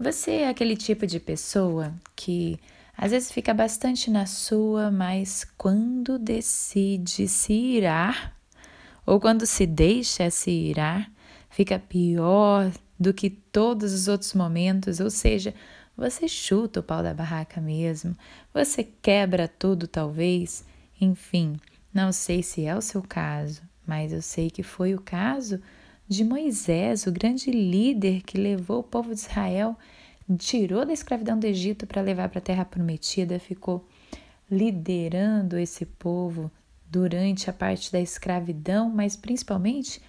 Você é aquele tipo de pessoa que às vezes fica bastante na sua, mas quando decide se irar, ou quando se deixa se irar, fica pior do que todos os outros momentos, ou seja, você chuta o pau da barraca mesmo, você quebra tudo talvez, enfim, não sei se é o seu caso, mas eu sei que foi o caso de Moisés, o grande líder que levou o povo de Israel, tirou da escravidão do Egito para levar para a terra prometida, ficou liderando esse povo durante a parte da escravidão, mas principalmente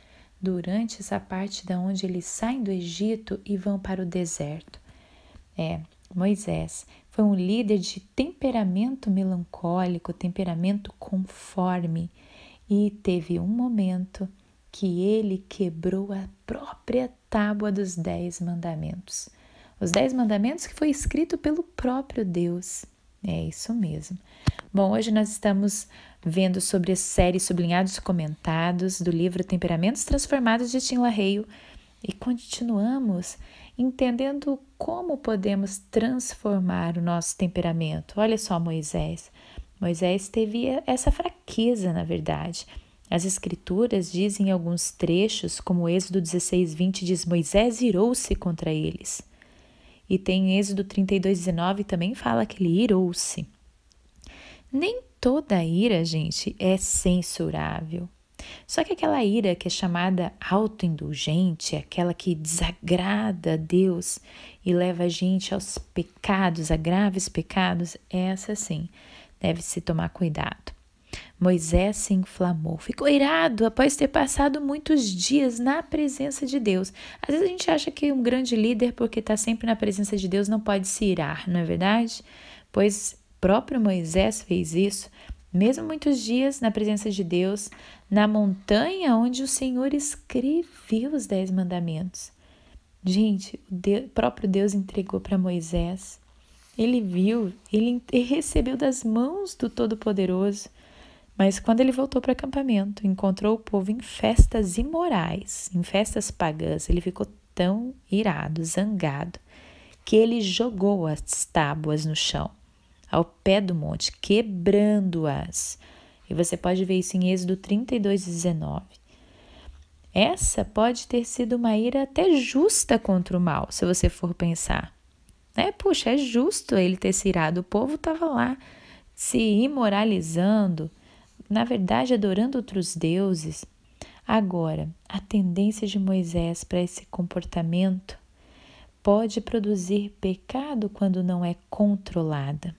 durante essa parte da onde eles saem do Egito e vão para o deserto. É, Moisés foi um líder de temperamento melancólico, temperamento conforme, e teve um momento que ele quebrou a própria tábua dos Dez Mandamentos. Os Dez Mandamentos que foi escrito pelo próprio Deus. É isso mesmo. Bom, hoje nós estamos vendo sobre a série Sublinhados e Comentados do livro Temperamentos Transformados de Tim LaHaye e continuamos entendendo como podemos transformar o nosso temperamento. Olha só Moisés. Moisés teve essa fraqueza, na verdade. As escrituras dizem em alguns trechos, como Êxodo 16, 20, diz Moisés irou-se contra eles. E tem Êxodo 32, 19 também fala que ele irou-se. Nem toda ira, gente, é censurável. Só que aquela ira que é chamada autoindulgente, aquela que desagrada a Deus e leva a gente aos pecados, a graves pecados, essa sim deve se tomar cuidado. Moisés se inflamou, ficou irado após ter passado muitos dias na presença de Deus. Às vezes a gente acha que um grande líder, porque está sempre na presença de Deus, não pode se irar, não é verdade? Pois próprio Moisés fez isso, mesmo muitos dias na presença de Deus, na montanha onde o Senhor escreveu os dez mandamentos. Gente, o Deus, próprio Deus entregou para Moisés. Ele viu, ele recebeu das mãos do Todo-Poderoso. Mas quando ele voltou para o acampamento, encontrou o povo em festas imorais, em festas pagãs, ele ficou tão irado, zangado, que ele jogou as tábuas no chão, ao pé do monte, quebrando-as. E você pode ver isso em Êxodo 32, 19. Essa pode ter sido uma ira até justa contra o mal, se você for pensar. Né? Puxa, é justo ele ter se irado. O povo estava lá se imoralizando, na verdade adorando outros deuses. Agora, a tendência de Moisés para esse comportamento pode produzir pecado quando não é controlada.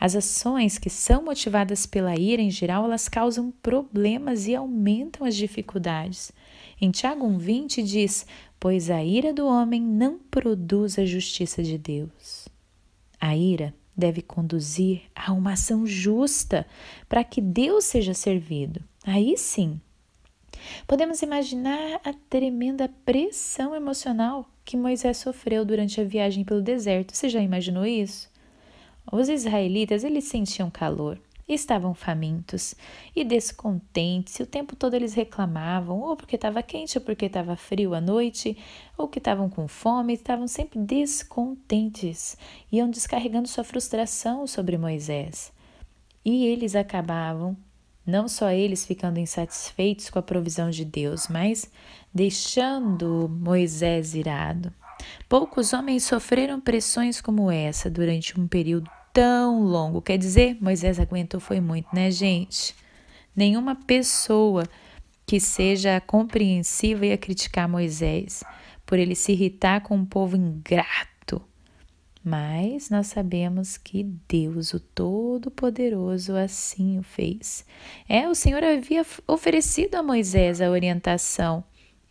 As ações que são motivadas pela ira, em geral, elas causam problemas e aumentam as dificuldades. Em Tiago 1,20 diz: Pois a ira do homem não produz a justiça de Deus. A ira deve conduzir a uma ação justa para que Deus seja servido. Aí sim, podemos imaginar a tremenda pressão emocional que Moisés sofreu durante a viagem pelo deserto. Você já imaginou isso? Os israelitas, eles sentiam calor, Estavam famintos e descontentes, e o tempo todo eles reclamavam, ou porque estava quente, ou porque estava frio à noite, ou que estavam com fome, estavam sempre descontentes, iam descarregando sua frustração sobre Moisés. E eles acabavam, não só eles ficando insatisfeitos com a provisão de Deus, mas deixando Moisés irado. Poucos homens sofreram pressões como essa durante um período tão longo. Quer dizer, Moisés aguentou foi muito, né, gente? Nenhuma pessoa que seja compreensiva ia criticar Moisés por ele se irritar com um povo ingrato. Mas nós sabemos que Deus, o Todo-Poderoso, assim o fez. É, o Senhor havia oferecido a Moisés a orientação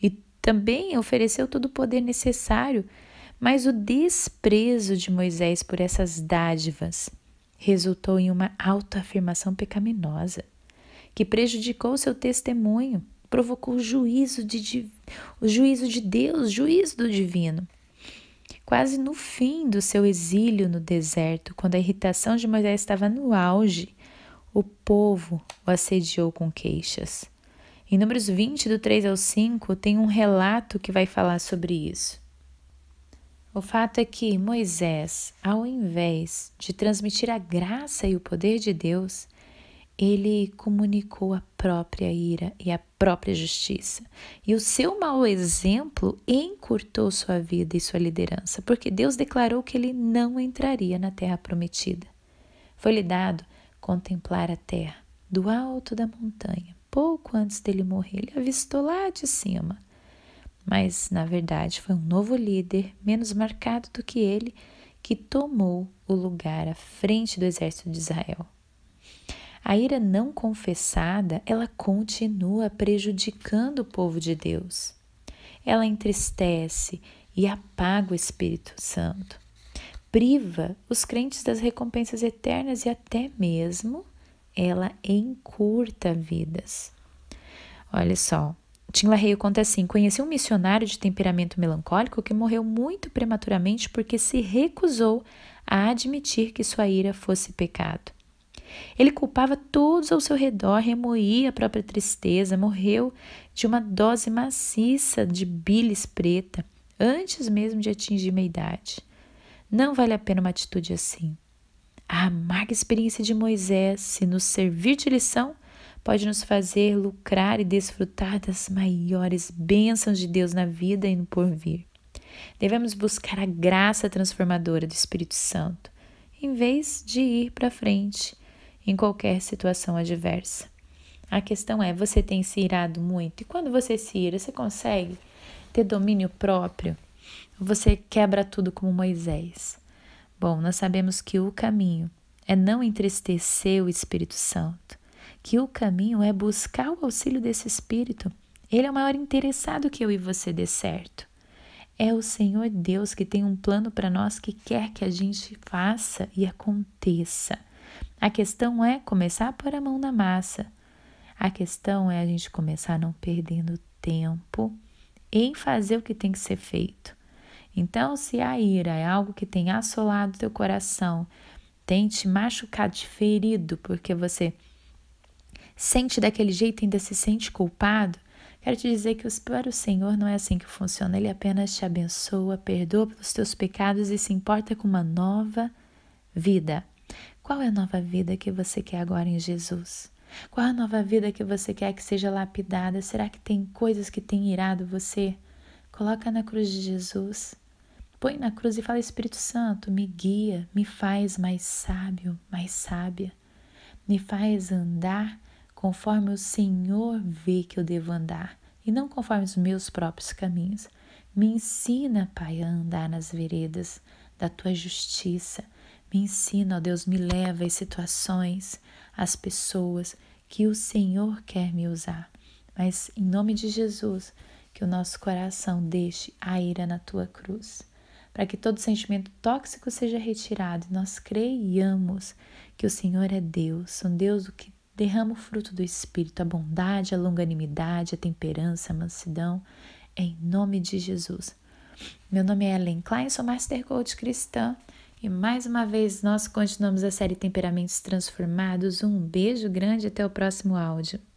e também ofereceu todo o poder necessário mas o desprezo de Moisés por essas dádivas resultou em uma autoafirmação pecaminosa, que prejudicou seu testemunho, provocou o juízo de, o juízo de Deus, juízo do divino. Quase no fim do seu exílio no deserto, quando a irritação de Moisés estava no auge, o povo o assediou com queixas. Em Números 20, do 3 ao 5, tem um relato que vai falar sobre isso. O fato é que Moisés, ao invés de transmitir a graça e o poder de Deus, ele comunicou a própria ira e a própria justiça. E o seu mau exemplo encurtou sua vida e sua liderança, porque Deus declarou que ele não entraria na terra prometida. Foi-lhe dado contemplar a terra do alto da montanha. Pouco antes dele morrer, ele avistou lá de cima mas na verdade foi um novo líder, menos marcado do que ele, que tomou o lugar à frente do exército de Israel. A ira não confessada, ela continua prejudicando o povo de Deus. Ela entristece e apaga o Espírito Santo. Priva os crentes das recompensas eternas e até mesmo ela encurta vidas. Olha só, Tim LaHaye conta assim: conheci um missionário de temperamento melancólico que morreu muito prematuramente porque se recusou a admitir que sua ira fosse pecado. Ele culpava todos ao seu redor, remoía a própria tristeza, morreu de uma dose maciça de bilis preta antes mesmo de atingir meia-idade. Não vale a pena uma atitude assim. A amarga experiência de Moisés, se nos servir de lição, pode nos fazer lucrar e desfrutar das maiores bênçãos de Deus na vida e no porvir. Devemos buscar a graça transformadora do Espírito Santo, em vez de ir para frente em qualquer situação adversa. A questão é: você tem se irado muito? E quando você se ira, você consegue ter domínio próprio? Você quebra tudo como Moisés? Bom, nós sabemos que o caminho é não entristecer o Espírito Santo que o caminho é buscar o auxílio desse Espírito. Ele é o maior interessado que eu e você dê certo. É o Senhor Deus que tem um plano para nós que quer que a gente faça e aconteça. A questão é começar a pôr a mão na massa. A questão é a gente começar não perdendo tempo em fazer o que tem que ser feito. Então, se a ira é algo que tem assolado teu coração, tem te machucado, te ferido, porque você sente daquele jeito e ainda se sente culpado, quero te dizer que para o Senhor não é assim que funciona. Ele apenas te abençoa, perdoa pelos teus pecados e se importa com uma nova vida. Qual é a nova vida que você quer agora em Jesus? Qual é a nova vida que você quer que seja lapidada? Será que tem coisas que têm irado você? Coloca na cruz de Jesus. Põe na cruz e fala: Espírito Santo, me guia, me faz mais sábio, mais sábia, me faz andar conforme o Senhor vê que eu devo andar e não conforme os meus próprios caminhos. Me ensina, Pai, a andar nas veredas da tua justiça. Me ensina, ó Deus, me leva às situações, às pessoas que o Senhor quer me usar. Mas em nome de Jesus, que o nosso coração deixe a ira na tua cruz, para que todo sentimento tóxico seja retirado e nós creiamos que o Senhor é Deus, um Deus do que Derrama o fruto do Espírito, a bondade, a longanimidade, a temperança, a mansidão, em nome de Jesus. Meu nome é Ellen Klein, sou Master Coach Cristã e mais uma vez nós continuamos a série Temperamentos Transformados. Um beijo grande até o próximo áudio.